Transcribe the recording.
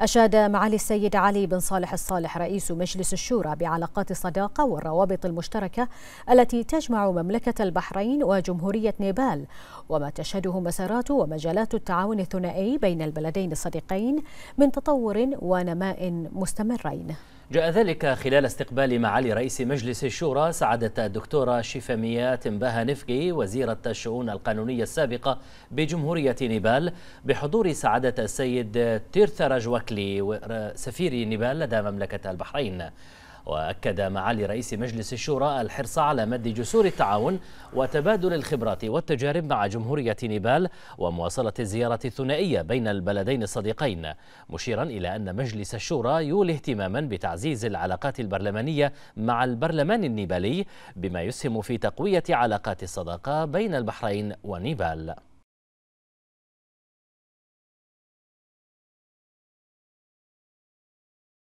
أشاد معالي السيد علي بن صالح الصالح رئيس مجلس الشورى بعلاقات الصداقة والروابط المشتركة التي تجمع مملكة البحرين وجمهورية نيبال وما تشهده مسارات ومجالات التعاون الثنائي بين البلدين الصديقين من تطور ونماء مستمرين جاء ذلك خلال استقبال معالي رئيس مجلس الشورى سعادة الدكتورة شيفامية تنبها نفقي وزيرة الشؤون القانونية السابقة بجمهورية نيبال بحضور سعادة السيد تيرثرج وكلي سفير نيبال لدى مملكة البحرين وأكد معالي رئيس مجلس الشورى الحرص على مد جسور التعاون وتبادل الخبرات والتجارب مع جمهورية نيبال ومواصلة الزيارة الثنائية بين البلدين الصديقين مشيرا إلى أن مجلس الشورى يولي اهتماما بتعزيز العلاقات البرلمانية مع البرلمان النيبالي بما يسهم في تقوية علاقات الصداقة بين البحرين ونيبال